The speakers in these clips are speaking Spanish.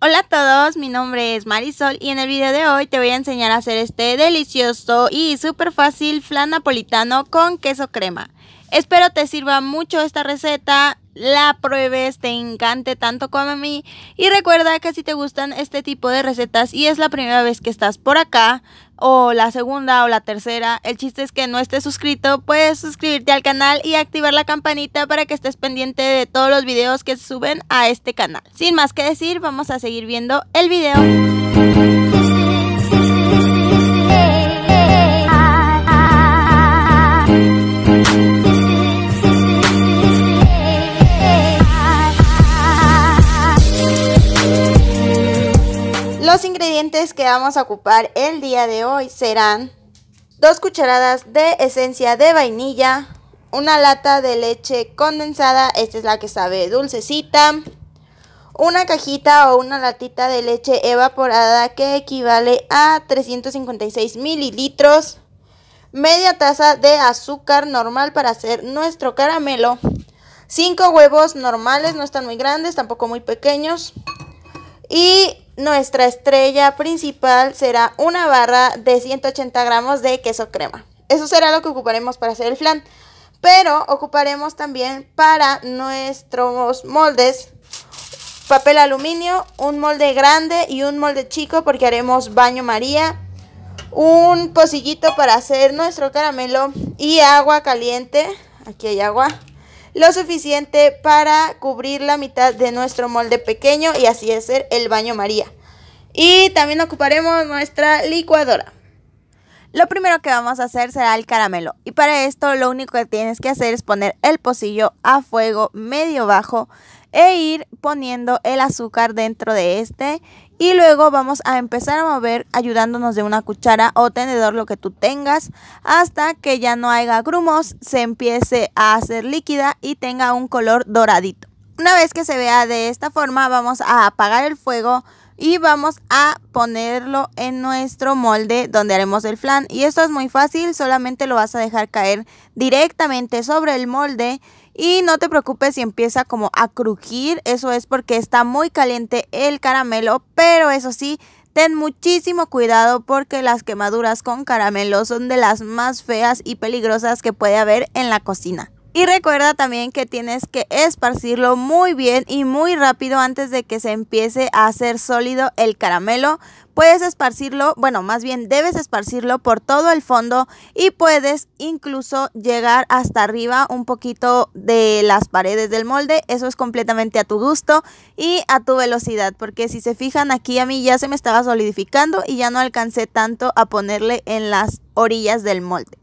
Hola a todos, mi nombre es Marisol y en el video de hoy te voy a enseñar a hacer este delicioso y súper fácil flan napolitano con queso crema. Espero te sirva mucho esta receta, la pruebes, te encante tanto como a mí y recuerda que si te gustan este tipo de recetas y es la primera vez que estás por acá, o la segunda o la tercera. El chiste es que no estés suscrito, puedes suscribirte al canal y activar la campanita para que estés pendiente de todos los videos que suben a este canal. Sin más que decir, vamos a seguir viendo el video. Los ingredientes que vamos a ocupar el día de hoy serán dos cucharadas de esencia de vainilla, una lata de leche condensada, esta es la que sabe dulcecita, una cajita o una latita de leche evaporada que equivale a 356 mililitros, media taza de azúcar normal para hacer nuestro caramelo, 5 huevos normales, no están muy grandes, tampoco muy pequeños, y nuestra estrella principal será una barra de 180 gramos de queso crema. Eso será lo que ocuparemos para hacer el flan. Pero ocuparemos también para nuestros moldes papel aluminio, un molde grande y un molde chico porque haremos baño maría, un pocillito para hacer nuestro caramelo y agua caliente. Aquí hay agua lo suficiente para cubrir la mitad de nuestro molde pequeño y así hacer el baño María. Y también ocuparemos nuestra licuadora. Lo primero que vamos a hacer será el caramelo y para esto lo único que tienes que hacer es poner el pocillo a fuego medio bajo e ir poniendo el azúcar dentro de este y luego vamos a empezar a mover ayudándonos de una cuchara o tenedor, lo que tú tengas, hasta que ya no haya grumos, se empiece a hacer líquida y tenga un color doradito. Una vez que se vea de esta forma, vamos a apagar el fuego y vamos a ponerlo en nuestro molde donde haremos el flan. Y esto es muy fácil, solamente lo vas a dejar caer directamente sobre el molde y no te preocupes si empieza como a crujir, eso es porque está muy caliente el caramelo, pero eso sí, ten muchísimo cuidado porque las quemaduras con caramelo son de las más feas y peligrosas que puede haber en la cocina. Y recuerda también que tienes que esparcirlo muy bien y muy rápido antes de que se empiece a hacer sólido el caramelo. Puedes esparcirlo, bueno, más bien debes esparcirlo por todo el fondo y puedes incluso llegar hasta arriba un poquito de las paredes del molde. Eso es completamente a tu gusto y a tu velocidad, porque si se fijan aquí a mí ya se me estaba solidificando y ya no alcancé tanto a ponerle en las orillas del molde.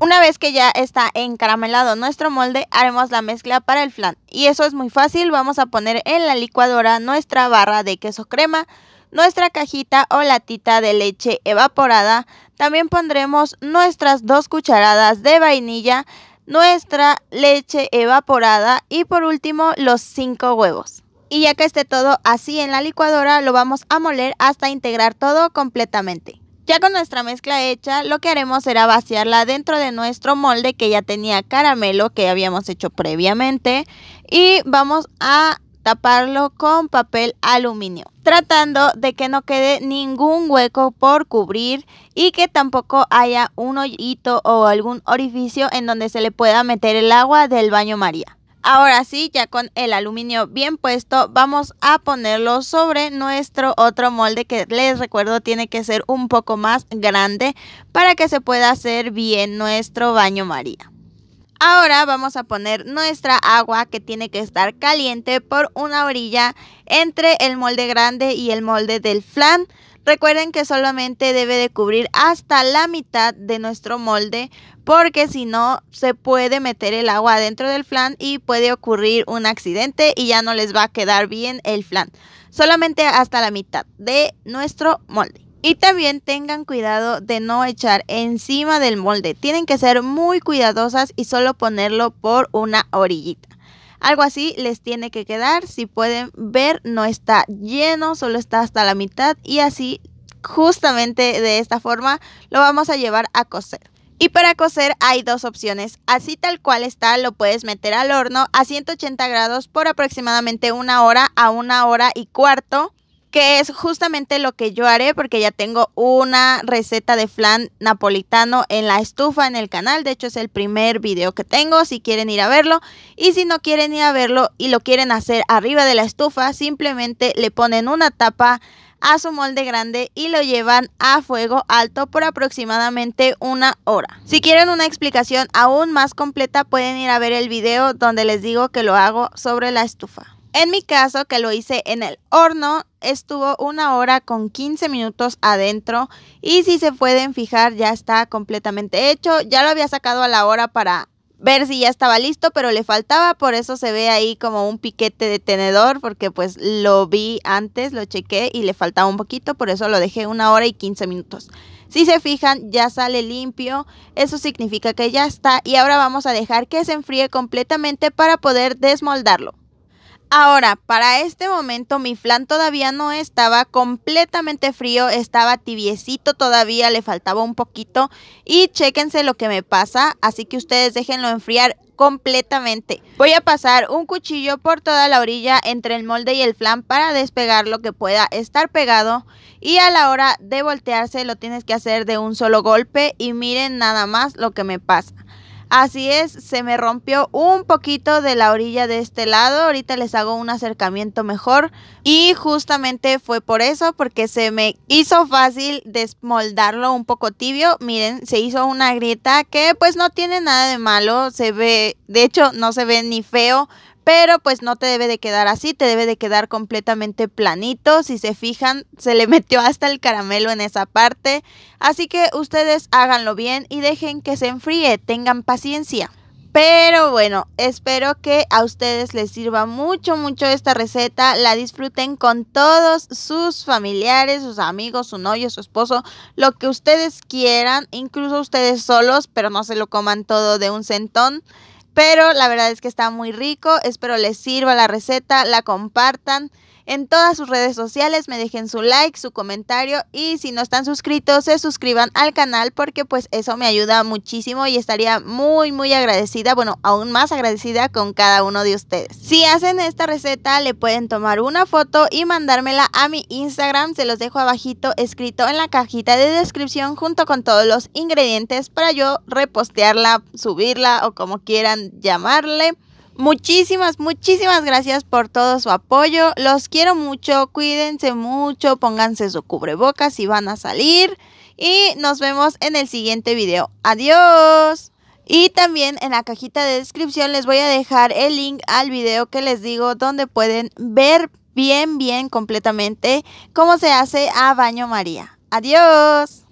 Una vez que ya está encaramelado nuestro molde, haremos la mezcla para el flan. Y eso es muy fácil, vamos a poner en la licuadora nuestra barra de queso crema, nuestra cajita o latita de leche evaporada, también pondremos nuestras dos cucharadas de vainilla, nuestra leche evaporada y por último los cinco huevos. Y ya que esté todo así en la licuadora, lo vamos a moler hasta integrar todo completamente. Ya con nuestra mezcla hecha, lo que haremos será vaciarla dentro de nuestro molde que ya tenía caramelo que habíamos hecho previamente y vamos a taparlo con papel aluminio, tratando de que no quede ningún hueco por cubrir y que tampoco haya un hoyito o algún orificio en donde se le pueda meter el agua del baño María. Ahora sí, ya con el aluminio bien puesto, vamos a ponerlo sobre nuestro otro molde que les recuerdo tiene que ser un poco más grande para que se pueda hacer bien nuestro baño María. Ahora vamos a poner nuestra agua que tiene que estar caliente por una orilla entre el molde grande y el molde del flan. Recuerden que solamente debe de cubrir hasta la mitad de nuestro molde porque si no se puede meter el agua dentro del flan y puede ocurrir un accidente y ya no les va a quedar bien el flan. Solamente hasta la mitad de nuestro molde. Y también tengan cuidado de no echar encima del molde. Tienen que ser muy cuidadosas y solo ponerlo por una orillita. Algo así les tiene que quedar. Si pueden ver, no está lleno, solo está hasta la mitad y así justamente de esta forma lo vamos a llevar a coser. Y para coser hay dos opciones. Así tal cual está, lo puedes meter al horno a 180 grados por aproximadamente una hora a una hora y cuarto que es justamente lo que yo haré porque ya tengo una receta de flan napolitano en la estufa en el canal. De hecho es el primer video que tengo si quieren ir a verlo. Y si no quieren ir a verlo y lo quieren hacer arriba de la estufa, simplemente le ponen una tapa a su molde grande y lo llevan a fuego alto por aproximadamente una hora. Si quieren una explicación aún más completa pueden ir a ver el video donde les digo que lo hago sobre la estufa. En mi caso, que lo hice en el horno, estuvo una hora con 15 minutos adentro y si se pueden fijar ya está completamente hecho. Ya lo había sacado a la hora para ver si ya estaba listo, pero le faltaba, por eso se ve ahí como un piquete de tenedor, porque pues lo vi antes, lo chequé y le faltaba un poquito, por eso lo dejé una hora y 15 minutos. Si se fijan, ya sale limpio, eso significa que ya está y ahora vamos a dejar que se enfríe completamente para poder desmoldarlo. Ahora, para este momento mi flan todavía no estaba completamente frío, estaba tibiecito todavía, le faltaba un poquito y chéquense lo que me pasa, así que ustedes déjenlo enfriar completamente. Voy a pasar un cuchillo por toda la orilla entre el molde y el flan para despegar lo que pueda estar pegado y a la hora de voltearse lo tienes que hacer de un solo golpe y miren nada más lo que me pasa. Así es, se me rompió un poquito de la orilla de este lado. Ahorita les hago un acercamiento mejor. Y justamente fue por eso, porque se me hizo fácil desmoldarlo un poco tibio. Miren, se hizo una grieta que pues no tiene nada de malo. Se ve, de hecho no se ve ni feo, pero pues no te debe de quedar así, te debe de quedar completamente planito. Si se fijan, se le metió hasta el caramelo en esa parte. Así que ustedes háganlo bien y dejen que se enfríe, tengan paciencia. Pero bueno, espero que a ustedes les sirva mucho, mucho esta receta. La disfruten con todos sus familiares, sus amigos, su novio, su esposo, lo que ustedes quieran, incluso ustedes solos, pero no se lo coman todo de un centón. Pero la verdad es que está muy rico. Espero les sirva la receta, la compartan en todas sus redes sociales, me dejen su like, su comentario y si no están suscritos, se suscriban al canal porque pues eso me ayuda muchísimo y estaría muy muy agradecida, bueno, aún más agradecida con cada uno de ustedes. Si hacen esta receta, le pueden tomar una foto y mandármela a mi Instagram, se los dejo abajito escrito en la cajita de descripción junto con todos los ingredientes para yo repostearla, subirla o como quieran llamarle. Muchísimas, muchísimas gracias por todo su apoyo. Los quiero mucho, cuídense mucho, pónganse su cubrebocas si van a salir. Y nos vemos en el siguiente video. Adiós. Y también en la cajita de descripción les voy a dejar el link al video que les digo donde pueden ver bien, bien completamente cómo se hace a baño María. Adiós.